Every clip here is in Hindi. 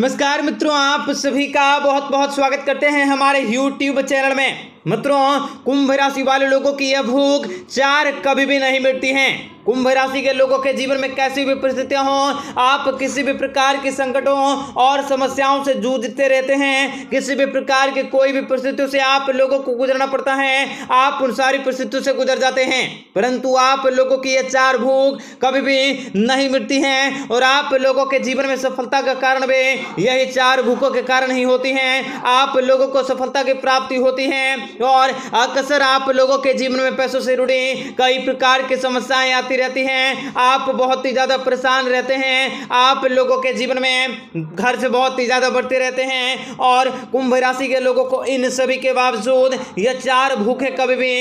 नमस्कार मित्रों आप सभी का बहुत बहुत स्वागत करते हैं हमारे YouTube चैनल में मित्रों कुंभ राशि वाले लोगों की यह भूख चार कभी भी नहीं मिटती है कुंभ राशि के लोगों के जीवन में कैसी भी परिस्थितियां हो आप किसी भी प्रकार के संकटों और समस्याओं से जूझते रहते हैं किसी भी प्रकार के कोई भी परिस्थितियों से आप लोगों को गुजरना पड़ता है आप उन सारी परिस्थितियों से गुजर जाते हैं परंतु आप लोगों की ये चार भूख कभी भी नहीं मिटती है और आप लोगों के जीवन में सफलता का कारण भी यही चार भूखों के कारण ही होती है आप लोगों को सफलता की प्राप्ति होती है और अक्सर आप लोगों के जीवन में पैसों से जुड़ी कई प्रकार की समस्याएं आती रहती है आप बहुत ही ज़्यादा परेशान रहते हैं आप लोगों के जीवन में खर्च बहुत ही ज़्यादा बढ़ते रहते हैं और कुंभ राशि के लोगों को इन सभी के बावजूद यह चार भूखे कभी भी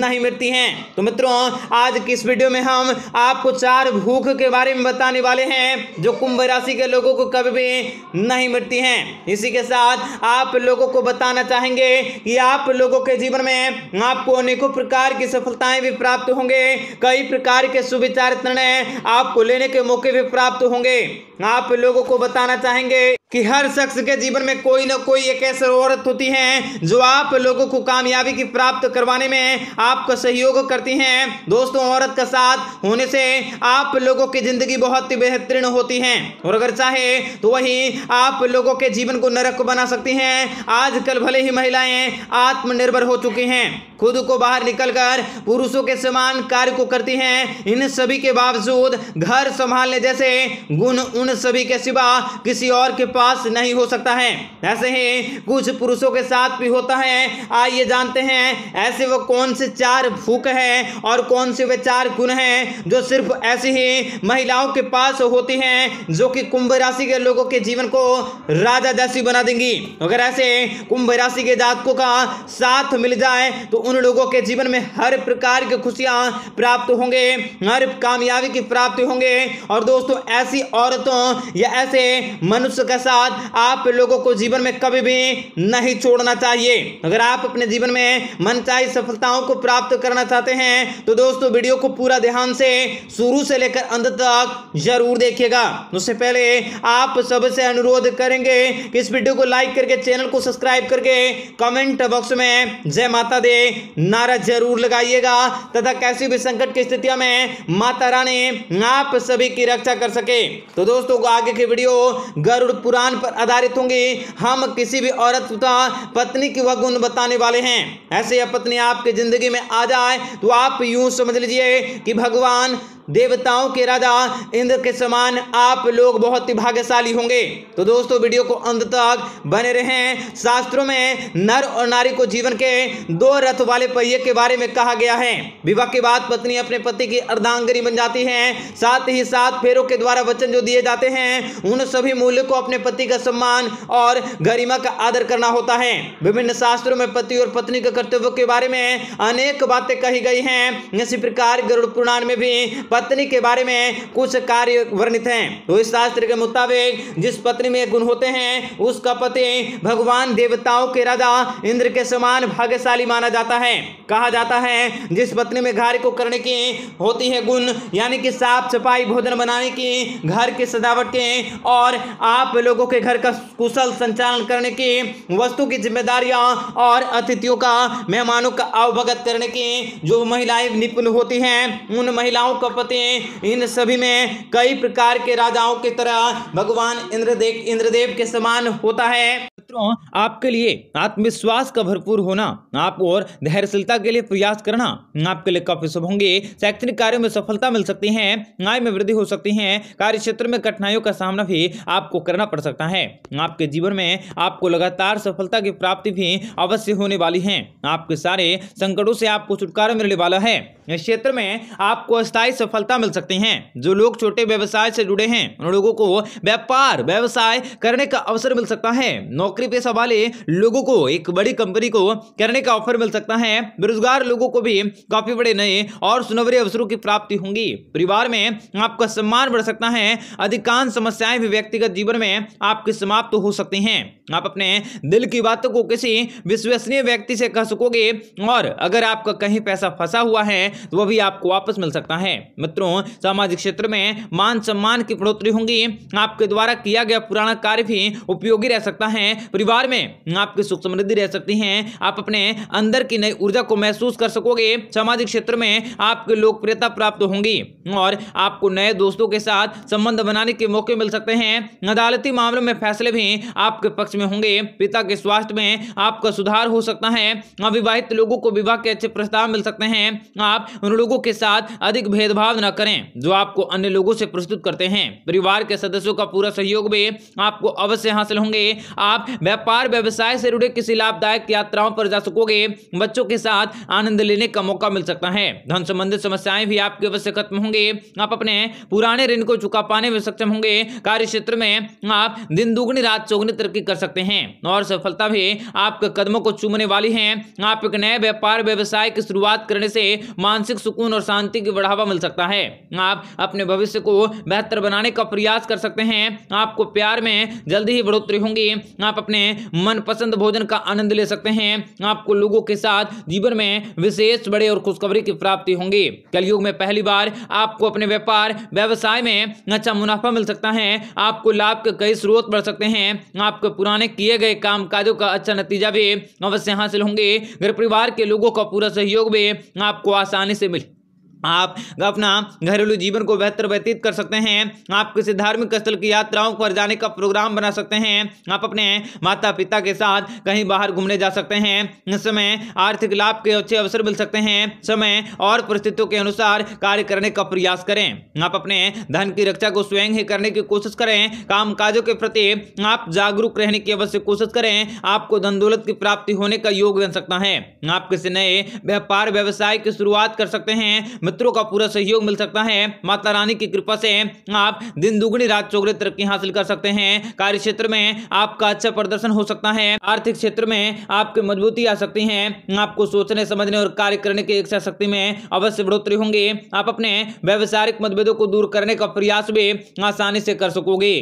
नहीं मिलती हैं तो मित्रों आज की इस वीडियो में हम आपको चार भूख के बारे में बताने वाले हैं जो कुंभ राशि के लोगों को कभी भी नहीं मिलती हैं इसी के साथ आप लोगों को बताना चाहेंगे कि आप लोगों के जीवन में आपको अनेकों प्रकार की सफलताएं भी प्राप्त होंगे कई प्रकार के सुविचार निर्णय आपको लेने के मौके भी प्राप्त होंगे आप लोगों को बताना चाहेंगे कि हर शख्स के जीवन में कोई ना कोई एक ऐसी औरत होती है जो आप लोगों को कामयाबी की प्राप्त करवाने में आपका सहयोग करती हैं दोस्तों औरत का साथ होने से आप लोगों की ज़िंदगी बहुत ही बेहतरीन होती है और अगर चाहे तो वही आप लोगों के जीवन को नरक बना सकती हैं आजकल भले ही महिलाएं आत्मनिर्भर हो चुकी हैं खुद को बाहर निकलकर पुरुषों के समान कार्य को करती हैं इन सभी के बावजूद घर संभालने जैसे गुण उन सभी के सिवा किसी और के पास विश्वास नहीं हो सकता है ऐसे ही कुछ पुरुषों के साथ भी होता है आइए जानते हैं ऐसे वो कौन से चार फूक हैं और कौन से वे चार गुण हैं जो सिर्फ ऐसी ही महिलाओं के पास होती हैं जो कि कुंभ राशि के लोगों के जीवन को राजा जैसी बना देंगी अगर ऐसे कुंभ राशि के जातकों का साथ मिल जाए तो उन लोगों के जीवन में हर प्रकार की खुशियां प्राप्त होंगे हर कामयाबी की प्राप्ति होंगे और दोस्तों ऐसी औरतों या ऐसे मनुष्य के साथ साथ आप लोगों को जीवन में कभी भी नहीं छोड़ना चाहिए अगर आप अपने जीवन में मनचाही सफलताओं को प्राप्त करना चाहते हैं तो दोस्तों वीडियो को पूरा ध्यान से शुरू से लेकर अंत तक जरूर देखिएगा उससे पहले आप सबसे अनुरोध करेंगे कि इस वीडियो को लाइक करके चैनल को सब्सक्राइब करके कमेंट बॉक्स में जय माता दे नारा जरूर लगाइएगा तथा कैसी भी संकट की स्थितियों में माता रानी आप सभी की रक्षा कर सके तो दोस्तों आगे की वीडियो गरुड़ कुरान पर आधारित होंगे हम किसी भी औरत का पत्नी की वह गुण बताने वाले हैं ऐसे या पत्नी आपकी ज़िंदगी में आ जाए तो आप यूं समझ लीजिए कि भगवान देवताओं के राजा इंद्र के समान आप लोग बहुत ही भाग्यशाली होंगे तो दोस्तों वीडियो को अंत तक बने रहे शास्त्रों में नर और नारी को जीवन के दो रथ वाले पहिए के बारे में कहा गया है विवाह के बाद पत्नी अपने पति की अर्धांगरी बन जाती है साथ ही साथ फेरों के द्वारा वचन जो दिए जाते हैं उन सभी मूल्य को अपने पति का सम्मान और गरिमा का आदर करना होता है विभिन्न शास्त्रों में पति और पत्नी के कर्तव्य के बारे में अनेक बातें कही गई हैं इसी प्रकार गरुड़ पुराण में भी पत्नी के बारे में कुछ कार्य वर्णित हैं तो इस शास्त्र के मुताबिक जिस पत्नी में गुण होते हैं उसका पति भगवान देवताओं के राजा इंद्र के समान भाग्यशाली माना जाता है कहा जाता है जिस पत्नी में घर को करने की होती है गुण यानी कि साफ सफाई भोजन बनाने की घर की सजावट के और आप लोगों के घर का कुशल संचालन करने की वस्तु की जिम्मेदारियां और अतिथियों का मेहमानों का अवगत करने की जो महिलाएं निपुण होती हैं उन महिलाओं का होते हैं इन सभी में कई प्रकार के राजाओं की तरह भगवान इंद्रदेव इंद्रदेव के समान होता है मित्रों आपके लिए आत्मविश्वास का भरपूर होना आप और धैर्यशीलता के लिए प्रयास करना आपके लिए काफी शुभ होंगे शैक्षणिक कार्यों में सफलता मिल सकती है आय में वृद्धि हो सकती है कार्य क्षेत्र में कठिनाइयों का सामना भी आपको करना पड़ सकता है आपके जीवन में आपको लगातार सफलता की प्राप्ति भी अवश्य होने वाली है आपके सारे संकटों से आपको छुटकारा मिलने वाला है इस क्षेत्र में आपको अस्थायी सफलता मिल सकती है जो लोग छोटे व्यवसाय से जुड़े हैं उन लोगों को व्यापार व्यवसाय करने का अवसर मिल सकता है नौकरी नौकरी पेशा वाले लोगों को एक बड़ी कंपनी को करने का ऑफर मिल सकता है बेरोजगार लोगों को भी काफी बड़े नए और सुनवरे अवसरों की प्राप्ति होंगी परिवार में आपका सम्मान बढ़ सकता है अधिकांश समस्याएं भी व्यक्तिगत जीवन में आपके समाप्त तो हो सकती हैं आप अपने दिल की बातों को किसी विश्वसनीय व्यक्ति से कह सकोगे और अगर आपका कहीं पैसा फंसा हुआ है तो वह भी आपको वापस मिल सकता है मित्रों सामाजिक क्षेत्र में मान सम्मान की बढ़ोतरी होंगी आपके द्वारा किया गया पुराना कार्य भी उपयोगी रह सकता है परिवार में आपकी सुख समृद्धि रह सकती है आप अपने अंदर की नई ऊर्जा को महसूस कर सकोगे सामाजिक क्षेत्र में आपकी लोकप्रियता प्राप्त होंगी और आपको नए दोस्तों के साथ संबंध बनाने के मौके मिल सकते हैं अदालती मामलों में फैसले भी आपके पक्ष में होंगे पिता के स्वास्थ्य में आपका सुधार हो सकता है अविवाहित लोगों को विवाह के अच्छे प्रस्ताव मिल सकते हैं आप उन लोगों के साथ अधिक भेदभाव न करें जो आपको अन्य लोगों से प्रस्तुत करते हैं परिवार के सदस्यों का पूरा सहयोग भी आपको अवश्य हासिल होंगे आप व्यापार व्यवसाय से जुड़े किसी लाभदायक यात्राओं पर जा सकोगे बच्चों के साथ आनंद लेने का मौका मिल सकता है धन संबंधित समस्याएं भी आपके अवश्य खत्म होंगे आप अपने पुराने ऋण को चुका पाने में सक्षम होंगे कार्य क्षेत्र में आप दिन दुगनी रात चौगनी तरक्की कर सकते हैं और सफलता भी आपके कदमों को चूमने वाली है आप एक नए व्यापार व्यवसाय की शुरुआत करने से मानसिक सुकून और शांति की बढ़ावा मिल सकता है आप अपने भविष्य को बेहतर बनाने का प्रयास कर सकते हैं आपको प्यार में जल्दी ही बढ़ोतरी होंगी आप अपने मनपसंद भोजन का आनंद ले सकते हैं आपको लोगों के साथ जीवन में विशेष बड़े और खुशखबरी की प्राप्ति होंगी कलयुग में पहली बार आपको अपने व्यापार व्यवसाय में अच्छा मुनाफा मिल सकता है आपको लाभ के कई स्रोत बढ़ सकते हैं आपके पुराने किए गए काम काजों का अच्छा नतीजा भी अवश्य हासिल होंगे घर परिवार के लोगों का पूरा सहयोग भी आपको आसानी से मिले आप अपना घरेलू जीवन को बेहतर व्यतीत कर सकते हैं आप किसी धार्मिक स्थल की यात्राओं पर जाने का प्रोग्राम बना सकते हैं आप अपने माता पिता के साथ कहीं बाहर घूमने जा सकते हैं इस समय आर्थिक लाभ के अच्छे अवसर मिल सकते हैं समय और परिस्थितियों के अनुसार कार्य करने का प्रयास करें आप अपने धन की रक्षा को स्वयं ही करने की कोशिश करें काम काजों के प्रति आप जागरूक रहने की अवश्य कोशिश करें आपको धन दौलत की प्राप्ति होने का योग बन सकता है आप किसी नए व्यापार व्यवसाय की शुरुआत कर सकते हैं मित्रों का पूरा सहयोग मिल सकता है माता रानी की कृपा से आप दिन दुगुनी रात चौगड़ी तरक्की हासिल कर सकते हैं कार्य क्षेत्र में आपका अच्छा प्रदर्शन हो सकता है आर्थिक क्षेत्र में आपकी मजबूती आ सकती है आपको सोचने समझने और कार्य करने की इच्छा शक्ति में अवश्य बढ़ोतरी होंगी आप अपने व्यवसायिक मतभेदों को दूर करने का प्रयास भी आसानी से कर सकोगे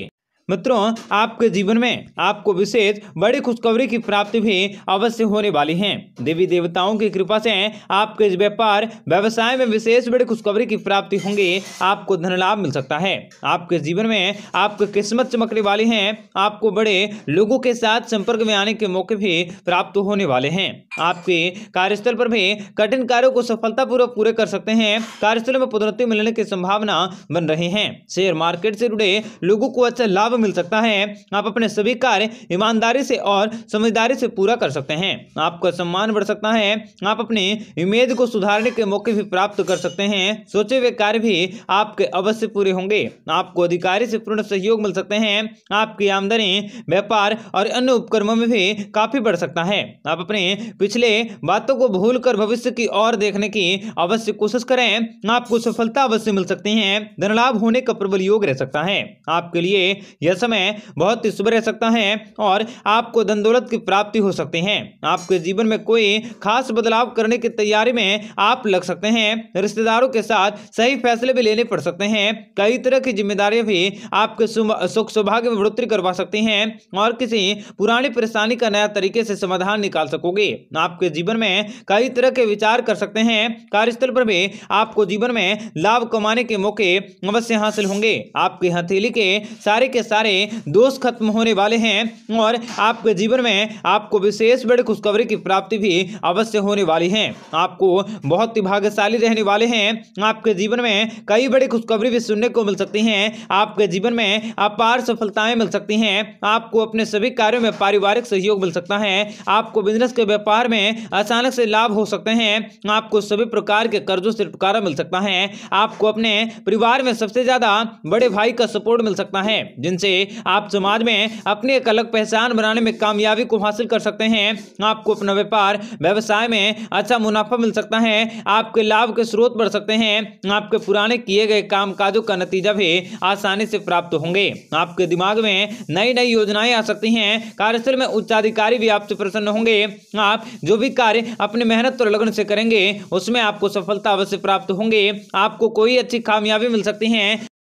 मित्रों आपके जीवन में आपको विशेष बड़ी खुशखबरी की प्राप्ति भी अवश्य होने वाली है देवी देवताओं की कृपा से आपके व्यापार व्यवसाय में विशेष बड़ी खुशखबरी की प्राप्ति होंगी आपको धन लाभ मिल सकता है आपके जीवन में आपकी किस्मत चमकने वाली है आपको बड़े लोगों के साथ संपर्क में आने के मौके भी प्राप्त होने वाले हैं आपके कार्यस्थल पर भी कठिन कार्यो को सफलतापूर्वक पूरे कर सकते हैं कार्यस्थल में पदोन्नति मिलने की संभावना बन रही है शेयर मार्केट से जुड़े लोगों को अच्छा लाभ लाभ मिल सकता है आप अपने सभी कार्य ईमानदारी से और समझदारी से पूरा कर सकते हैं आपका सम्मान बढ़ सकता है आप अपने इमेज को सुधारने के मौके भी प्राप्त कर सकते हैं सोचे हुए कार्य भी आपके अवश्य पूरे होंगे आपको अधिकारी से पूर्ण सहयोग मिल सकते हैं आपकी आमदनी व्यापार और अन्य उपक्रमों में भी काफी बढ़ सकता है आप अपने पिछले बातों को भूल भविष्य की ओर देखने की अवश्य कोशिश करें आपको सफलता अवश्य मिल सकती है धनलाभ होने का प्रबल योग रह सकता है आपके लिए यह समय बहुत ही शुभ रह सकता है और आपको धन दौलत की प्राप्ति हो सकती है आपके जीवन में कोई खास बदलाव करने की तैयारी में आप लग सकते हैं रिश्तेदारों के साथ सही फैसले भी लेने पड़ सकते हैं कई तरह की जिम्मेदारियां भी आपके सुख सौभाग्य में बढ़ोतरी करवा सकती हैं और किसी पुरानी परेशानी का नया तरीके से समाधान निकाल सकोगे आपके जीवन में कई तरह के विचार कर सकते हैं कार्यस्थल पर भी आपको जीवन में लाभ कमाने के मौके अवश्य हासिल होंगे आपकी हथेली के सारे के सारे दोष खत्म होने वाले हैं और आपके जीवन में आपको विशेष बड़ी खुशखबरी की प्राप्ति भी अवश्य होने वाली है आपको बहुत ही भाग्यशाली रहने वाले हैं आपके जीवन में कई बड़ी खुशखबरी भी सुनने को मिल सकती हैं आपके जीवन में अपार सफलताएं मिल सकती हैं आपको अपने सभी कार्यों में पारिवारिक सहयोग मिल सकता है आपको बिजनेस के व्यापार में अचानक से लाभ हो सकते हैं आपको सभी प्रकार के कर्जों से छुटकारा मिल सकता है आपको अपने परिवार में सबसे ज्यादा बड़े भाई का सपोर्ट मिल सकता है जिनसे से आप समाज में अपनी एक अलग पहचान बनाने में कामयाबी को हासिल कर सकते हैं आपको अपना व्यापार व्यवसाय में अच्छा मुनाफा मिल सकता है आपके लाभ के स्रोत बढ़ सकते हैं आपके पुराने किए गए कामकाजों का नतीजा भी आसानी से प्राप्त होंगे आपके दिमाग में नई नई योजनाएं आ सकती हैं कार्यस्थल में उच्चाधिकारी भी आपसे प्रसन्न होंगे आप जो भी कार्य अपने मेहनत और लगन से करेंगे उसमें आपको सफलता अवश्य प्राप्त होंगे आपको कोई अच्छी कामयाबी मिल सकती है